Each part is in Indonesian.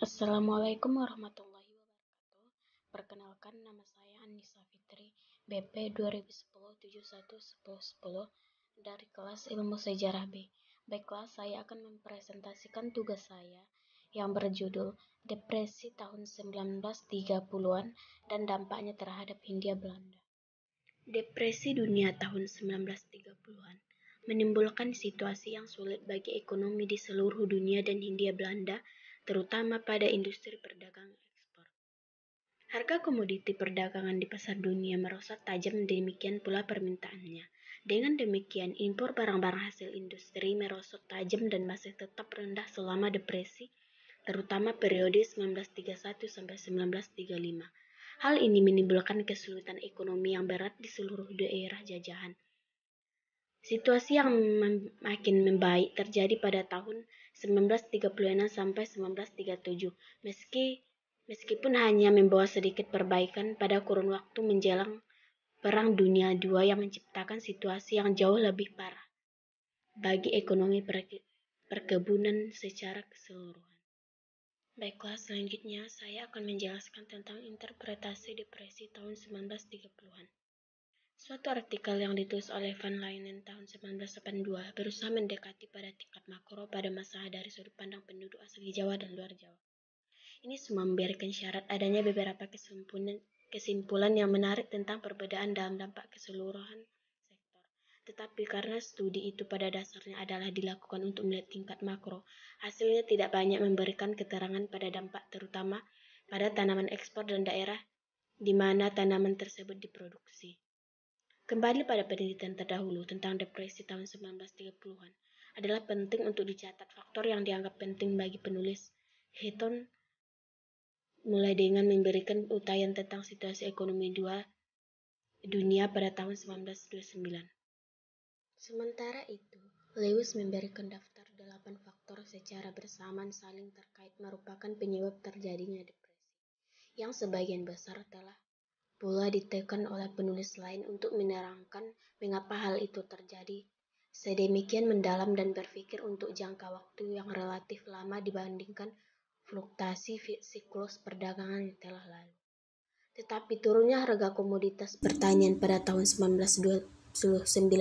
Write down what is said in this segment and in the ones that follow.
Assalamualaikum warahmatullahi wabarakatuh. Perkenalkan nama saya Anissa Fitri, BP 2010 71 dari kelas Ilmu Sejarah B. Baiklah, saya akan mempresentasikan tugas saya yang berjudul Depresi tahun 1930-an dan dampaknya terhadap Hindia Belanda. Depresi dunia tahun 1930-an menimbulkan situasi yang sulit bagi ekonomi di seluruh dunia dan Hindia Belanda terutama pada industri perdagangan ekspor. Harga komoditi perdagangan di pasar dunia merosot tajam demikian pula permintaannya. Dengan demikian, impor barang-barang hasil industri merosot tajam dan masih tetap rendah selama depresi, terutama periode 1931 1935. Hal ini menimbulkan kesulitan ekonomi yang berat di seluruh daerah jajahan. Situasi yang makin membaik terjadi pada tahun 1936 sampai 1937. Meski meskipun hanya membawa sedikit perbaikan pada kurun waktu menjelang Perang Dunia II yang menciptakan situasi yang jauh lebih parah bagi ekonomi perke perkebunan secara keseluruhan. Baiklah, selanjutnya saya akan menjelaskan tentang interpretasi depresi tahun 1930-an. Suatu artikel yang ditulis oleh Van Leinen tahun 1982 berusaha mendekati pada tingkat makro pada masalah dari sudut pandang penduduk asli Jawa dan luar Jawa. Ini semua memberikan syarat adanya beberapa kesimpulan, kesimpulan yang menarik tentang perbedaan dalam dampak keseluruhan sektor. Tetapi karena studi itu pada dasarnya adalah dilakukan untuk melihat tingkat makro, hasilnya tidak banyak memberikan keterangan pada dampak terutama pada tanaman ekspor dan daerah di mana tanaman tersebut diproduksi. Kembali pada penelitian terdahulu tentang depresi tahun 1930-an, adalah penting untuk dicatat faktor yang dianggap penting bagi penulis. Heaton mulai dengan memberikan utayan tentang situasi ekonomi dua dunia pada tahun 1929. Sementara itu, Lewis memberikan daftar delapan faktor secara bersamaan saling terkait merupakan penyebab terjadinya depresi, yang sebagian besar telah pula ditekan oleh penulis lain untuk menerangkan mengapa hal itu terjadi sedemikian mendalam dan berpikir untuk jangka waktu yang relatif lama dibandingkan fluktuasi siklus perdagangan yang telah lalu. Tetapi turunnya harga komoditas pertanian pada tahun 1929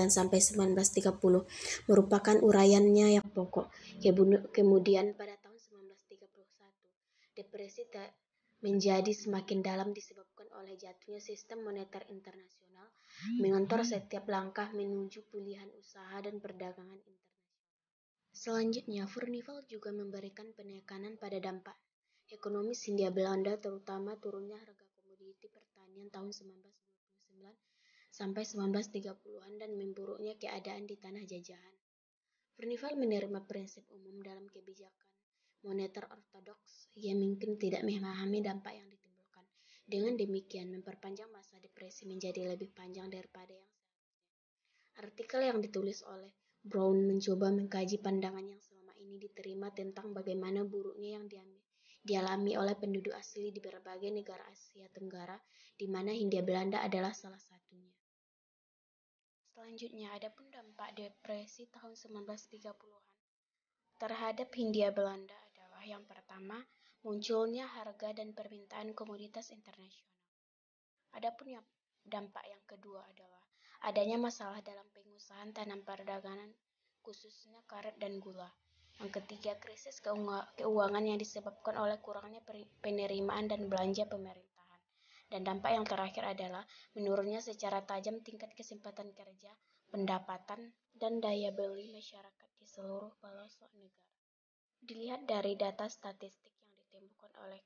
sampai 1930 merupakan uraiannya yang pokok. Kemudian pada tahun 1931, depresi menjadi semakin dalam disebabkan oleh jatuhnya sistem moneter internasional mengontrol setiap langkah menuju pilihan usaha dan perdagangan internasional. Selanjutnya, Furnival juga memberikan penekanan pada dampak ekonomi Hindia Belanda terutama turunnya harga komoditi pertanian tahun 1929 sampai 1930-an dan memburuknya keadaan di tanah jajahan. Furnival menerima prinsip umum dalam kebijakan moneter ortodoks yang mungkin tidak memahami dampak yang ditimbulkan. Dengan demikian, memperpanjang masa depresi menjadi lebih panjang daripada yang seharusnya. Artikel yang ditulis oleh Brown mencoba mengkaji pandangan yang selama ini diterima tentang bagaimana buruknya yang diambil dialami oleh penduduk asli di berbagai negara Asia Tenggara, di mana Hindia Belanda adalah salah satunya. Selanjutnya, ada pun dampak depresi tahun 1930-an terhadap Hindia Belanda contoh yang pertama, munculnya harga dan permintaan komoditas internasional. Adapun yang dampak yang kedua adalah adanya masalah dalam pengusahaan tanam perdagangan, khususnya karet dan gula. Yang ketiga, krisis keuangan yang disebabkan oleh kurangnya penerimaan dan belanja pemerintahan. Dan dampak yang terakhir adalah menurunnya secara tajam tingkat kesempatan kerja, pendapatan, dan daya beli masyarakat di seluruh pelosok negara. Dilihat dari data statistik yang ditemukan oleh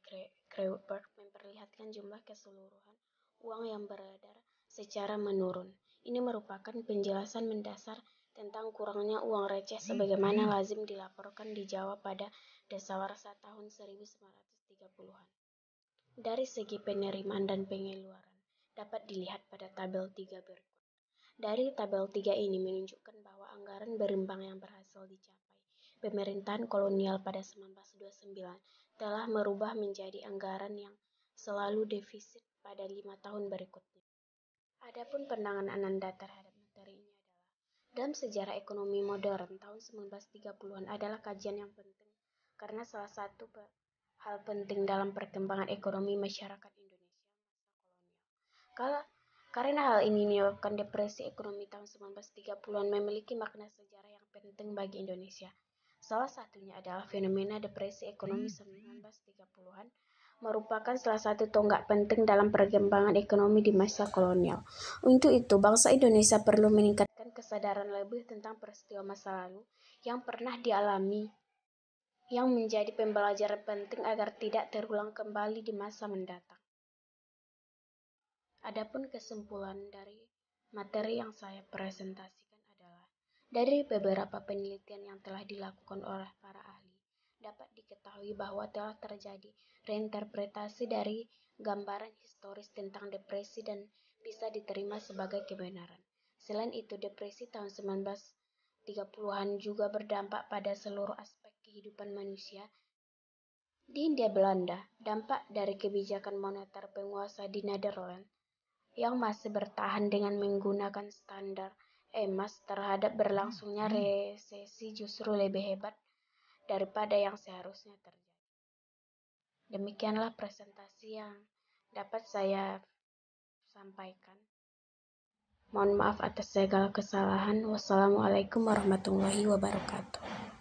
Kreutberg memperlihatkan jumlah keseluruhan uang yang beredar secara menurun. Ini merupakan penjelasan mendasar tentang kurangnya uang receh sebagaimana lazim dilaporkan di Jawa pada dasawarsa tahun 1930-an. Dari segi penerimaan dan pengeluaran, dapat dilihat pada tabel 3 berikut. Dari tabel 3 ini menunjukkan bahwa anggaran berimbang yang berhasil dicapai pemerintahan kolonial pada 1929 telah merubah menjadi anggaran yang selalu defisit pada lima tahun berikutnya. Adapun penanganan Ananda terhadap materi ini adalah, dalam sejarah ekonomi modern tahun 1930-an adalah kajian yang penting karena salah satu hal penting dalam perkembangan ekonomi masyarakat Indonesia masa kolonial. Karena hal ini menyebabkan depresi ekonomi tahun 1930-an memiliki makna sejarah yang penting bagi Indonesia. Salah satunya adalah fenomena depresi ekonomi 1930-an hmm. merupakan salah satu tonggak penting dalam perkembangan ekonomi di masa kolonial. Untuk itu, bangsa Indonesia perlu meningkatkan kesadaran lebih tentang peristiwa masa lalu yang pernah dialami yang menjadi pembelajaran penting agar tidak terulang kembali di masa mendatang. Adapun kesimpulan dari materi yang saya presentasi dari beberapa penelitian yang telah dilakukan oleh para ahli, dapat diketahui bahwa telah terjadi reinterpretasi dari gambaran historis tentang depresi dan bisa diterima sebagai kebenaran. Selain itu, depresi tahun 1930-an juga berdampak pada seluruh aspek kehidupan manusia. Di India Belanda, dampak dari kebijakan moneter penguasa di Netherlands yang masih bertahan dengan menggunakan standar emas eh, terhadap berlangsungnya hmm. resesi justru lebih hebat daripada yang seharusnya terjadi. Demikianlah presentasi yang dapat saya sampaikan. Mohon maaf atas segala kesalahan. Wassalamualaikum warahmatullahi wabarakatuh.